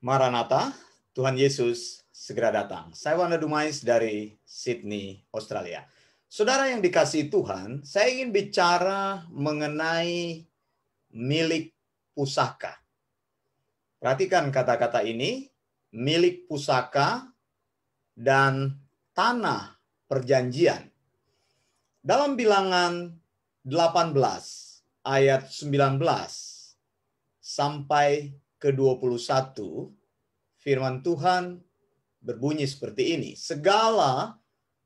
Maranatha, Tuhan Yesus segera datang. Saya Wanda Dumais dari Sydney, Australia. Saudara yang dikasih Tuhan, saya ingin bicara mengenai milik pusaka. Perhatikan kata-kata ini, milik pusaka dan tanah perjanjian. Dalam bilangan 18 ayat 19 sampai ke 21 firman Tuhan berbunyi seperti ini. Segala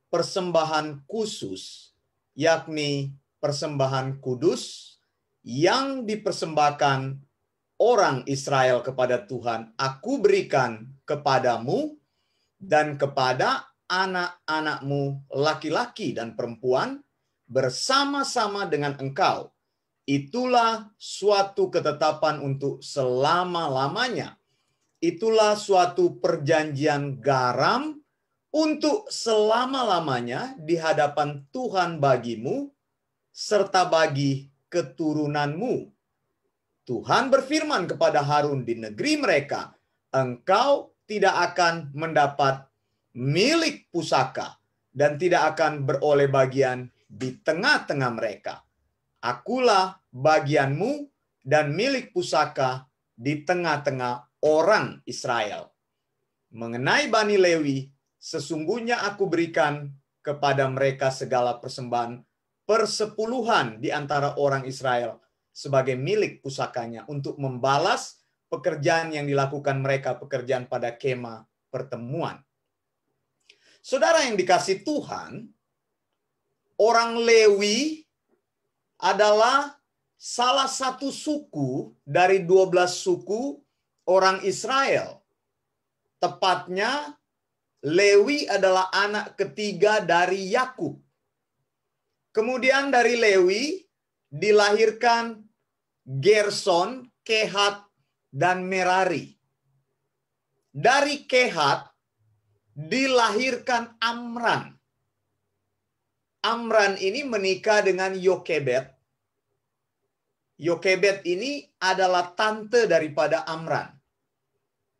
persembahan khusus, yakni persembahan kudus yang dipersembahkan orang Israel kepada Tuhan, aku berikan kepadamu dan kepada anak-anakmu laki-laki dan perempuan bersama-sama dengan engkau. Itulah suatu ketetapan untuk selama-lamanya Itulah suatu perjanjian garam untuk selama-lamanya di hadapan Tuhan bagimu serta bagi keturunanmu. Tuhan berfirman kepada Harun di negeri mereka, engkau tidak akan mendapat milik pusaka dan tidak akan beroleh bagian di tengah-tengah mereka. Akulah bagianmu dan milik pusaka di tengah-tengah orang Israel. Mengenai Bani Lewi, sesungguhnya aku berikan kepada mereka segala persembahan persepuluhan di antara orang Israel sebagai milik pusakanya untuk membalas pekerjaan yang dilakukan mereka pekerjaan pada kema pertemuan. Saudara yang dikasih Tuhan, orang Lewi adalah salah satu suku dari 12 suku orang Israel. Tepatnya Lewi adalah anak ketiga dari Yakub. Kemudian dari Lewi dilahirkan Gerson, Kehat, dan Merari. Dari Kehat dilahirkan Amran. Amran ini menikah dengan Yokebet. Yokebet ini adalah tante daripada Amran.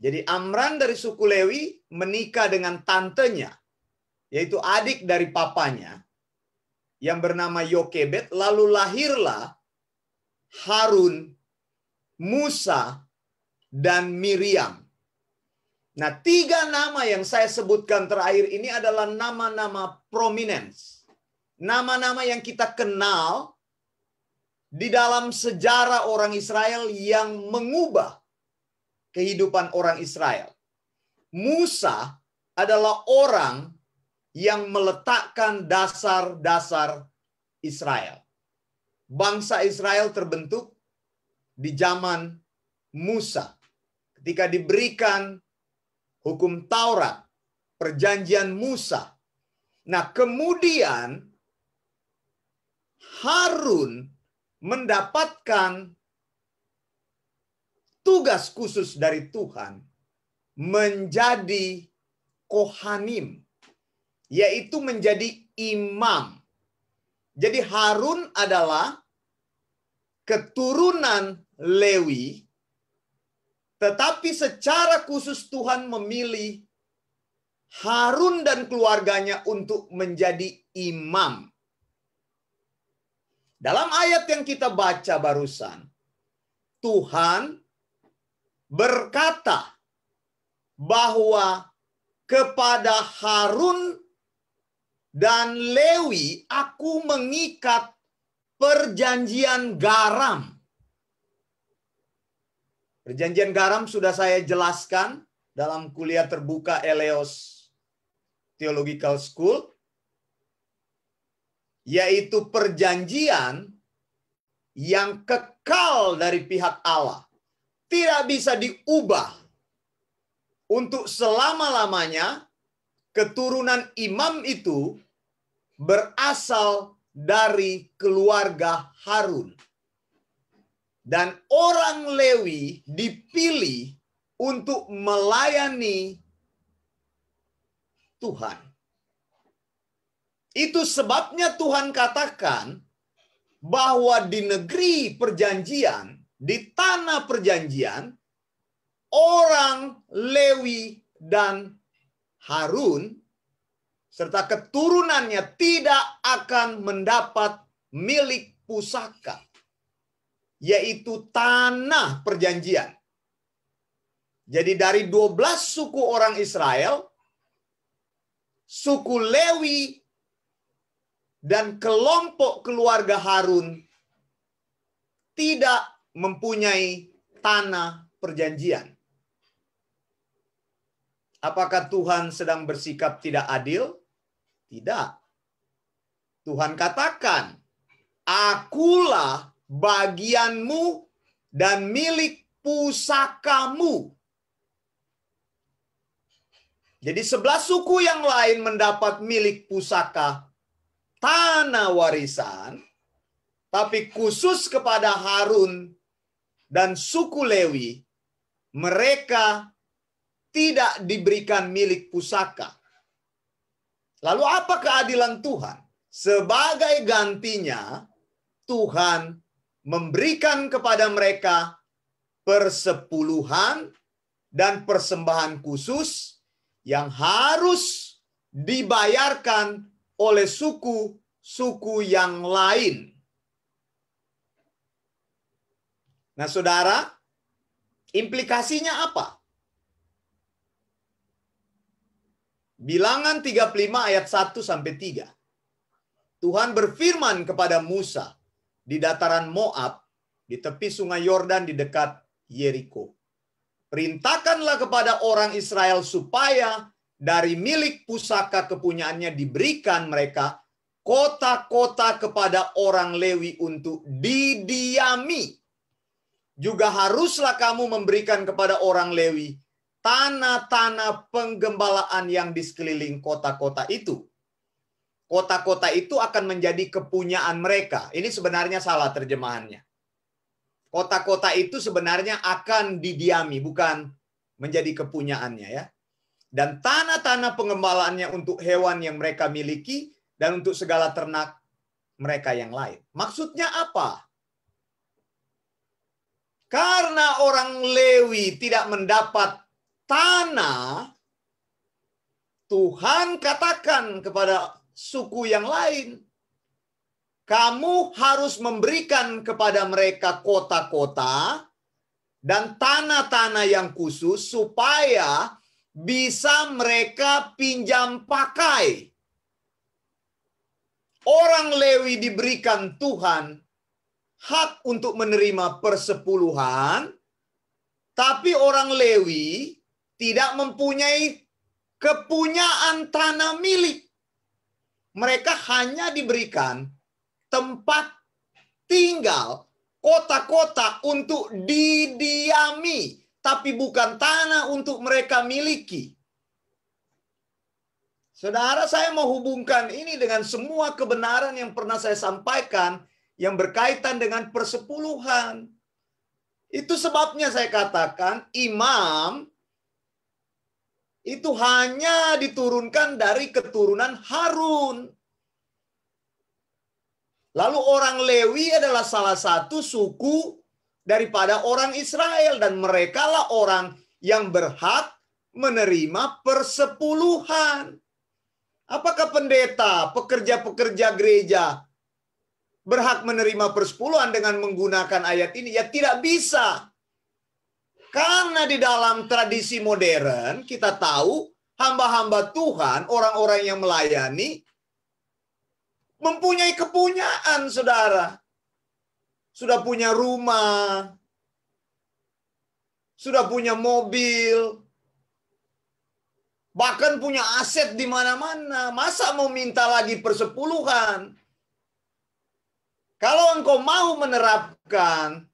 Jadi Amran dari suku Lewi menikah dengan tantenya, yaitu adik dari papanya, yang bernama Yokebet, lalu lahirlah Harun, Musa, dan Miriam. Nah, tiga nama yang saya sebutkan terakhir ini adalah nama-nama prominence. Nama-nama yang kita kenal di dalam sejarah orang Israel yang mengubah kehidupan orang Israel. Musa adalah orang yang meletakkan dasar-dasar Israel. Bangsa Israel terbentuk di zaman Musa. Ketika diberikan hukum Taurat, perjanjian Musa. Nah, kemudian Harun mendapatkan tugas khusus dari Tuhan menjadi kohanim, yaitu menjadi imam. Jadi Harun adalah keturunan Lewi, tetapi secara khusus Tuhan memilih Harun dan keluarganya untuk menjadi imam. Dalam ayat yang kita baca barusan, Tuhan berkata bahwa kepada Harun dan Lewi aku mengikat perjanjian garam. Perjanjian garam sudah saya jelaskan dalam kuliah terbuka Eleos Theological School yaitu perjanjian yang kekal dari pihak Allah tidak bisa diubah untuk selama-lamanya keturunan imam itu berasal dari keluarga Harun. Dan orang Lewi dipilih untuk melayani Tuhan. Itu sebabnya Tuhan katakan bahwa di negeri perjanjian di tanah perjanjian orang Lewi dan Harun serta keturunannya tidak akan mendapat milik pusaka yaitu tanah perjanjian. Jadi dari 12 suku orang Israel suku Lewi dan kelompok keluarga Harun tidak mempunyai tanah perjanjian. Apakah Tuhan sedang bersikap tidak adil? Tidak. Tuhan katakan, "Akulah bagianmu dan milik pusakamu." Jadi sebelah suku yang lain mendapat milik pusaka tanah warisan, tapi khusus kepada Harun dan suku Lewi, mereka tidak diberikan milik pusaka. Lalu apa keadilan Tuhan? Sebagai gantinya, Tuhan memberikan kepada mereka persepuluhan dan persembahan khusus yang harus dibayarkan oleh suku-suku yang lain Nah, saudara, implikasinya apa? Bilangan 35 ayat 1 sampai 3. Tuhan berfirman kepada Musa di dataran Moab, di tepi sungai Yordan di dekat Yeriko. Perintahkanlah kepada orang Israel supaya dari milik pusaka kepunyaannya diberikan mereka kota-kota kepada orang Lewi untuk didiami juga haruslah kamu memberikan kepada orang Lewi tanah-tanah penggembalaan yang di sekeliling kota-kota itu. Kota-kota itu akan menjadi kepunyaan mereka. Ini sebenarnya salah terjemahannya. Kota-kota itu sebenarnya akan didiami, bukan menjadi kepunyaannya ya. Dan tanah-tanah penggembalaannya untuk hewan yang mereka miliki dan untuk segala ternak mereka yang lain. Maksudnya apa? Karena orang Lewi tidak mendapat tanah, Tuhan katakan kepada suku yang lain, kamu harus memberikan kepada mereka kota-kota dan tanah-tanah yang khusus supaya bisa mereka pinjam pakai. Orang Lewi diberikan Tuhan hak untuk menerima persepuluhan, tapi orang Lewi tidak mempunyai kepunyaan tanah milik. Mereka hanya diberikan tempat tinggal kota-kota untuk didiami, tapi bukan tanah untuk mereka miliki. Saudara, saya mau hubungkan ini dengan semua kebenaran yang pernah saya sampaikan yang berkaitan dengan persepuluhan. Itu sebabnya saya katakan imam itu hanya diturunkan dari keturunan Harun. Lalu orang Lewi adalah salah satu suku daripada orang Israel dan merekalah orang yang berhak menerima persepuluhan. Apakah pendeta, pekerja-pekerja gereja berhak menerima persepuluhan dengan menggunakan ayat ini? Ya tidak bisa. Karena di dalam tradisi modern kita tahu hamba-hamba Tuhan, orang-orang yang melayani mempunyai kepunyaan, Saudara. Sudah punya rumah, sudah punya mobil, bahkan punya aset di mana-mana. Masa mau minta lagi persepuluhan? Kalau engkau mau menerapkan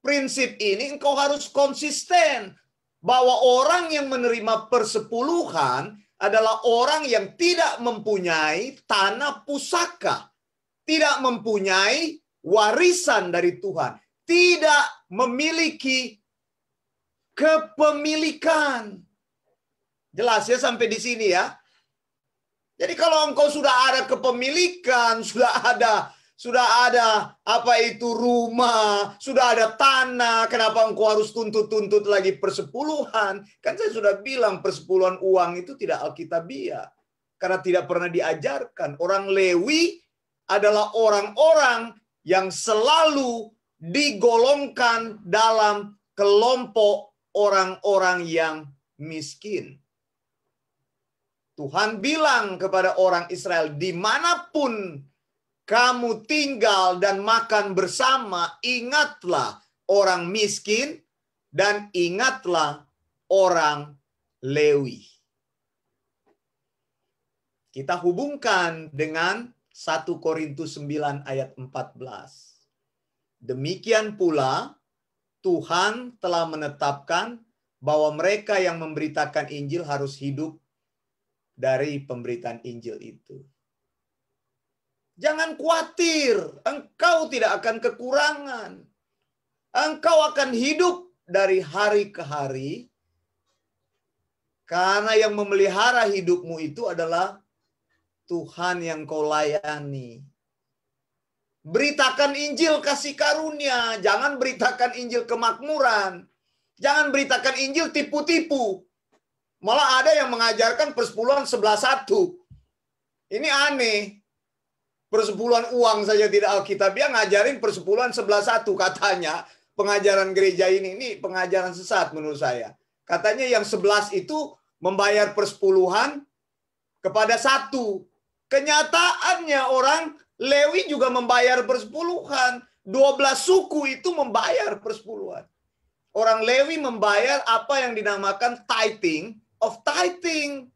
prinsip ini, engkau harus konsisten bahwa orang yang menerima persepuluhan adalah orang yang tidak mempunyai tanah pusaka, tidak mempunyai warisan dari Tuhan, tidak memiliki kepemilikan. Jelas ya sampai di sini ya. Jadi kalau engkau sudah ada kepemilikan, sudah ada sudah ada apa itu rumah, sudah ada tanah, kenapa engkau harus tuntut-tuntut lagi persepuluhan? Kan saya sudah bilang persepuluhan uang itu tidak alkitabiah. Karena tidak pernah diajarkan. Orang Lewi adalah orang-orang yang selalu digolongkan dalam kelompok orang-orang yang miskin. Tuhan bilang kepada orang Israel, dimanapun kamu tinggal dan makan bersama, ingatlah orang miskin dan ingatlah orang Lewi. Kita hubungkan dengan 1 Korintus 9 ayat 14. Demikian pula Tuhan telah menetapkan bahwa mereka yang memberitakan Injil harus hidup dari pemberitaan Injil itu. Jangan khawatir, engkau tidak akan kekurangan. Engkau akan hidup dari hari ke hari karena yang memelihara hidupmu itu adalah Tuhan yang kau layani. Beritakan Injil kasih karunia, jangan beritakan Injil kemakmuran. Jangan beritakan Injil tipu-tipu. Malah ada yang mengajarkan persepuluhan sebelah satu. Ini aneh. Persepuluhan uang saja tidak Alkitab. Dia ngajarin persepuluhan sebelah satu katanya. Pengajaran gereja ini, ini pengajaran sesat menurut saya. Katanya yang sebelas itu membayar persepuluhan kepada satu. Kenyataannya orang Lewi juga membayar persepuluhan. dua belas suku itu membayar persepuluhan. Orang Lewi membayar apa yang dinamakan tithing of tithing.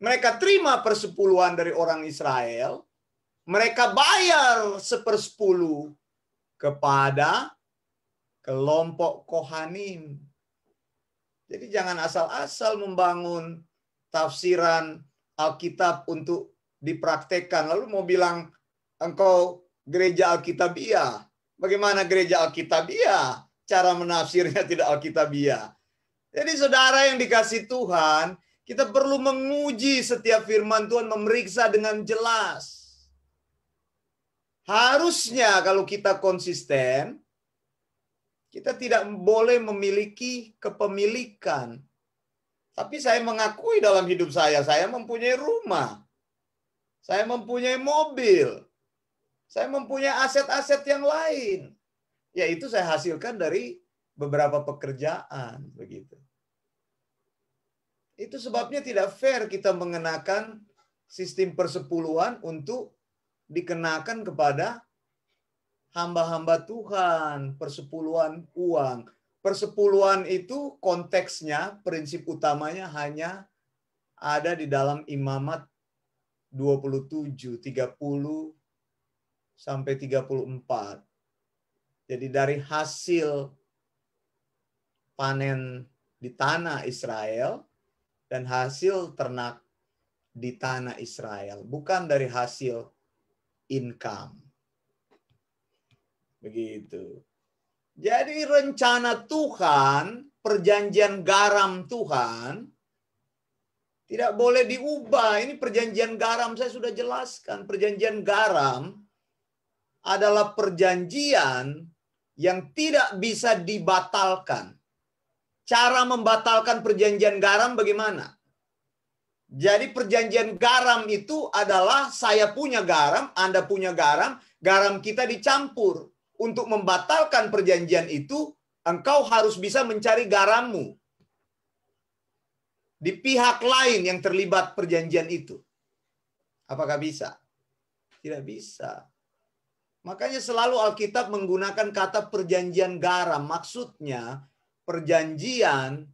Mereka terima persepuluhan dari orang Israel, mereka bayar sepersepuluh kepada kelompok kohanim. Jadi jangan asal-asal membangun tafsiran Alkitab untuk dipraktekkan. Lalu mau bilang engkau gereja Alkitabiah. Bagaimana gereja Alkitabiah? Cara menafsirnya tidak Alkitabiah. Jadi saudara yang dikasih Tuhan, kita perlu menguji setiap firman Tuhan, memeriksa dengan jelas. Harusnya kalau kita konsisten, kita tidak boleh memiliki kepemilikan. Tapi saya mengakui dalam hidup saya, saya mempunyai rumah. Saya mempunyai mobil. Saya mempunyai aset-aset yang lain. Yaitu saya hasilkan dari beberapa pekerjaan begitu. Itu sebabnya tidak fair kita mengenakan sistem persepuluhan untuk dikenakan kepada hamba-hamba Tuhan, persepuluhan uang. Persepuluhan itu konteksnya, prinsip utamanya hanya ada di dalam imamat 27, 30, sampai 34. Jadi dari hasil panen di tanah Israel dan hasil ternak di tanah Israel, bukan dari hasil income. Begitu. Jadi rencana Tuhan, perjanjian garam Tuhan, tidak boleh diubah. Ini perjanjian garam, saya sudah jelaskan. Perjanjian garam adalah perjanjian yang tidak bisa dibatalkan. Cara membatalkan perjanjian garam bagaimana? Jadi perjanjian garam itu adalah saya punya garam, Anda punya garam, garam kita dicampur. Untuk membatalkan perjanjian itu, engkau harus bisa mencari garammu di pihak lain yang terlibat perjanjian itu. Apakah bisa? Tidak bisa. Makanya selalu Alkitab menggunakan kata perjanjian garam. Maksudnya perjanjian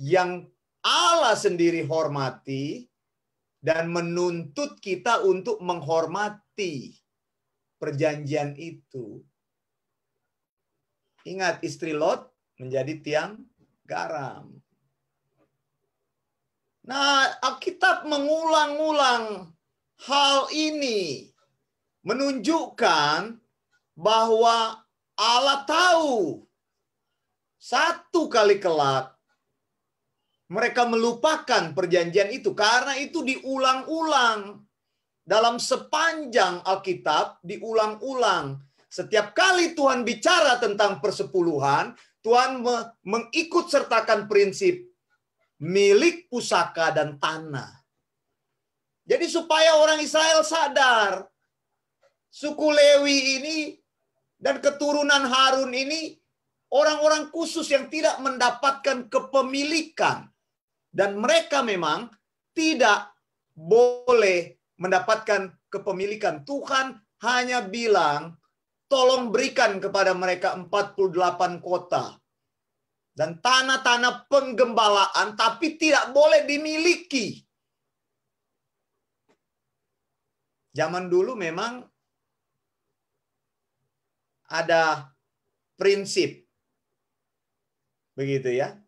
yang Allah sendiri hormati dan menuntut kita untuk menghormati perjanjian itu. Ingat istri Lot menjadi tiang garam. Nah, Alkitab mengulang-ulang hal ini menunjukkan bahwa Allah tahu satu kali kelak mereka melupakan perjanjian itu karena itu diulang-ulang dalam sepanjang Alkitab diulang-ulang setiap kali Tuhan bicara tentang persepuluhan Tuhan me mengikut sertakan prinsip milik pusaka dan tanah jadi supaya orang Israel sadar suku Lewi ini dan keturunan Harun ini orang-orang khusus yang tidak mendapatkan kepemilikan dan mereka memang tidak boleh mendapatkan kepemilikan. Tuhan hanya bilang, tolong berikan kepada mereka 48 kota dan tanah-tanah penggembalaan tapi tidak boleh dimiliki. Zaman dulu memang ada prinsip. Begitu ya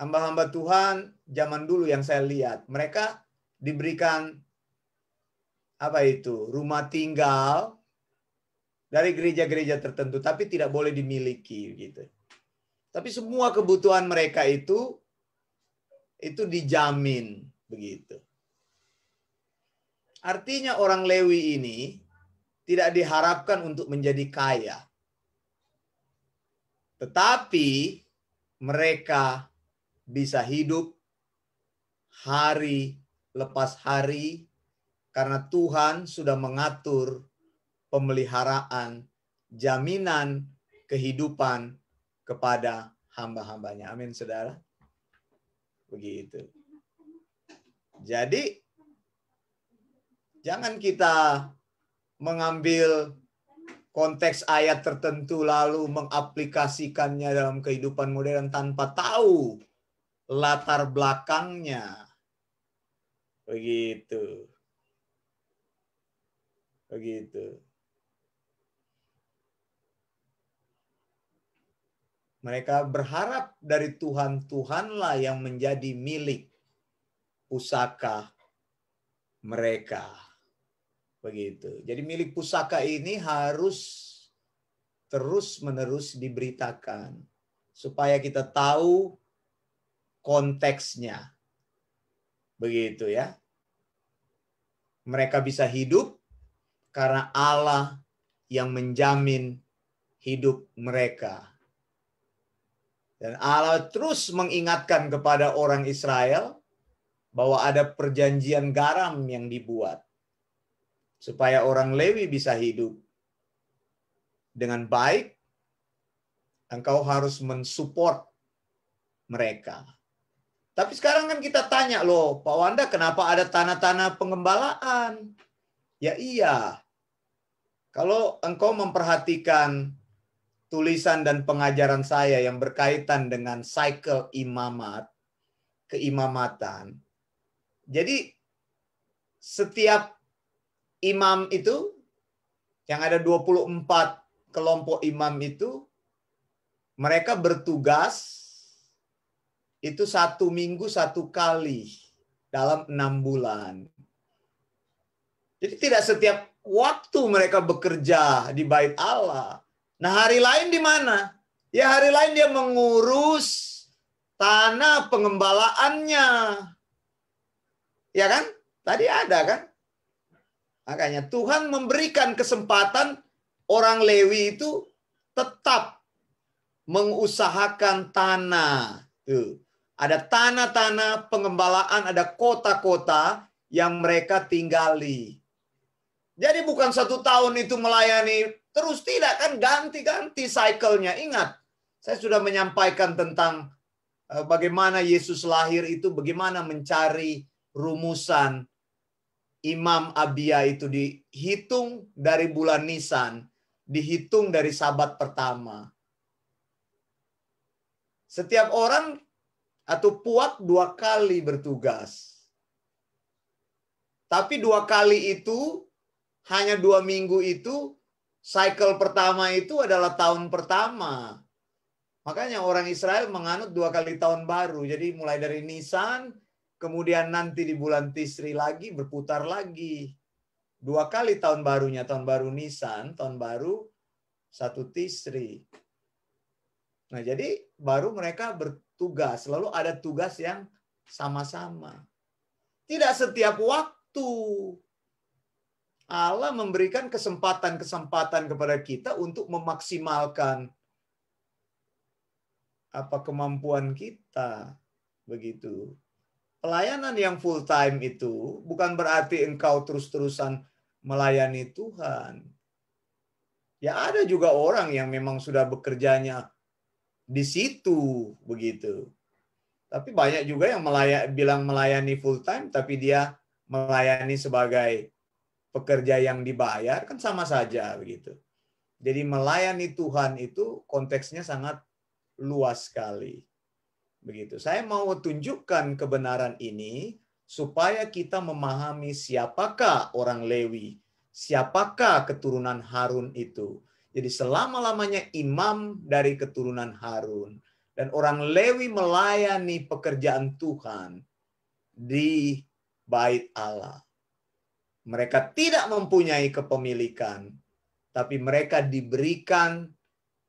hamba-hamba Tuhan zaman dulu yang saya lihat, mereka diberikan apa itu rumah tinggal dari gereja-gereja tertentu, tapi tidak boleh dimiliki gitu. Tapi semua kebutuhan mereka itu itu dijamin begitu. Artinya orang Lewi ini tidak diharapkan untuk menjadi kaya. Tetapi mereka bisa hidup hari lepas hari karena Tuhan sudah mengatur pemeliharaan, jaminan kehidupan kepada hamba-hambanya. Amin, saudara. Begitu. Jadi, jangan kita mengambil konteks ayat tertentu lalu mengaplikasikannya dalam kehidupan modern tanpa tahu latar belakangnya. Begitu. Begitu. Mereka berharap dari Tuhan, Tuhanlah yang menjadi milik pusaka mereka. Begitu. Jadi milik pusaka ini harus terus-menerus diberitakan supaya kita tahu konteksnya. Begitu ya. Mereka bisa hidup karena Allah yang menjamin hidup mereka. Dan Allah terus mengingatkan kepada orang Israel bahwa ada perjanjian garam yang dibuat supaya orang Lewi bisa hidup dengan baik. Engkau harus mensupport mereka. Tapi sekarang kan kita tanya loh, Pak Wanda kenapa ada tanah-tanah pengembalaan? Ya iya. Kalau engkau memperhatikan tulisan dan pengajaran saya yang berkaitan dengan cycle imamat, keimamatan. Jadi setiap imam itu yang ada 24 kelompok imam itu mereka bertugas itu satu minggu satu kali dalam enam bulan. Jadi tidak setiap waktu mereka bekerja di bait Allah. Nah hari lain di mana? Ya hari lain dia mengurus tanah pengembalaannya. Ya kan? Tadi ada kan? Makanya Tuhan memberikan kesempatan orang Lewi itu tetap mengusahakan tanah. Tuh. Ada tanah-tanah pengembalaan, ada kota-kota yang mereka tinggali. Jadi bukan satu tahun itu melayani terus tidak kan ganti-ganti cycle-nya. Ingat, saya sudah menyampaikan tentang eh, bagaimana Yesus lahir itu bagaimana mencari rumusan Imam Abia itu dihitung dari bulan Nisan, dihitung dari sabat pertama. Setiap orang atau puak dua kali bertugas. Tapi dua kali itu, hanya dua minggu itu, cycle pertama itu adalah tahun pertama. Makanya orang Israel menganut dua kali tahun baru. Jadi mulai dari Nisan, kemudian nanti di bulan Tisri lagi, berputar lagi. Dua kali tahun barunya, tahun baru Nisan, tahun baru satu Tisri. Nah jadi baru mereka ber, tugas. Selalu ada tugas yang sama-sama. Tidak setiap waktu Allah memberikan kesempatan-kesempatan kepada kita untuk memaksimalkan apa kemampuan kita. Begitu. Pelayanan yang full time itu bukan berarti engkau terus-terusan melayani Tuhan. Ya ada juga orang yang memang sudah bekerjanya di situ begitu. Tapi banyak juga yang melayak, bilang melayani full time, tapi dia melayani sebagai pekerja yang dibayar kan sama saja begitu. Jadi melayani Tuhan itu konteksnya sangat luas sekali. Begitu. Saya mau tunjukkan kebenaran ini supaya kita memahami siapakah orang Lewi, siapakah keturunan Harun itu, jadi selama-lamanya imam dari keturunan Harun. Dan orang Lewi melayani pekerjaan Tuhan di bait Allah. Mereka tidak mempunyai kepemilikan, tapi mereka diberikan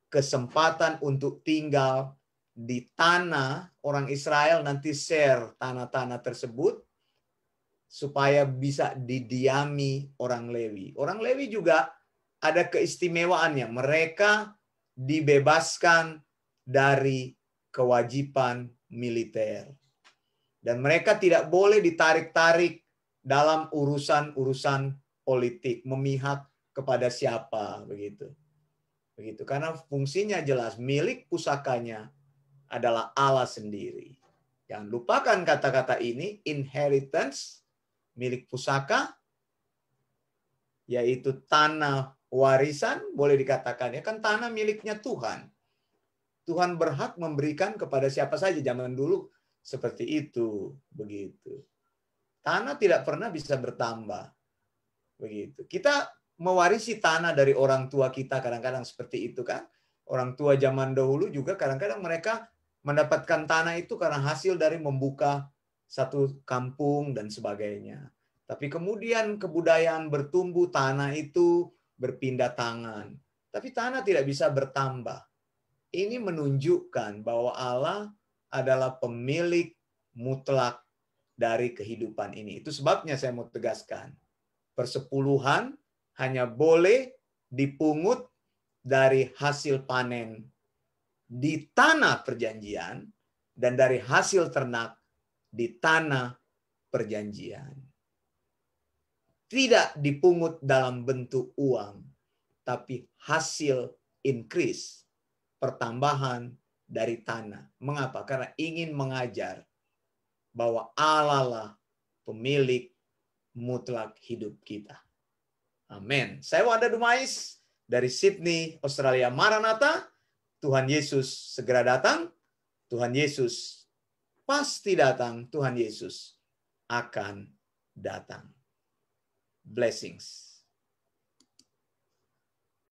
kesempatan untuk tinggal di tanah orang Israel nanti share tanah-tanah tersebut supaya bisa didiami orang Lewi. Orang Lewi juga ada keistimewaannya. Mereka dibebaskan dari kewajiban militer. Dan mereka tidak boleh ditarik-tarik dalam urusan-urusan politik, memihak kepada siapa begitu. Begitu. Karena fungsinya jelas milik pusakanya adalah Allah sendiri. Jangan lupakan kata-kata ini inheritance milik pusaka yaitu tanah warisan boleh dikatakan ya kan tanah miliknya Tuhan. Tuhan berhak memberikan kepada siapa saja zaman dulu seperti itu begitu. Tanah tidak pernah bisa bertambah. Begitu. Kita mewarisi tanah dari orang tua kita kadang-kadang seperti itu kan. Orang tua zaman dahulu juga kadang-kadang mereka mendapatkan tanah itu karena hasil dari membuka satu kampung dan sebagainya. Tapi kemudian kebudayaan bertumbuh tanah itu berpindah tangan, tapi tanah tidak bisa bertambah. Ini menunjukkan bahwa Allah adalah pemilik mutlak dari kehidupan ini. Itu sebabnya saya mau tegaskan. Persepuluhan hanya boleh dipungut dari hasil panen di tanah perjanjian dan dari hasil ternak di tanah perjanjian tidak dipungut dalam bentuk uang, tapi hasil increase, pertambahan dari tanah. Mengapa? Karena ingin mengajar bahwa Allah lah pemilik mutlak hidup kita. Amin. Saya Wanda Dumais dari Sydney, Australia. Maranatha, Tuhan Yesus segera datang. Tuhan Yesus pasti datang. Tuhan Yesus akan datang. blessings.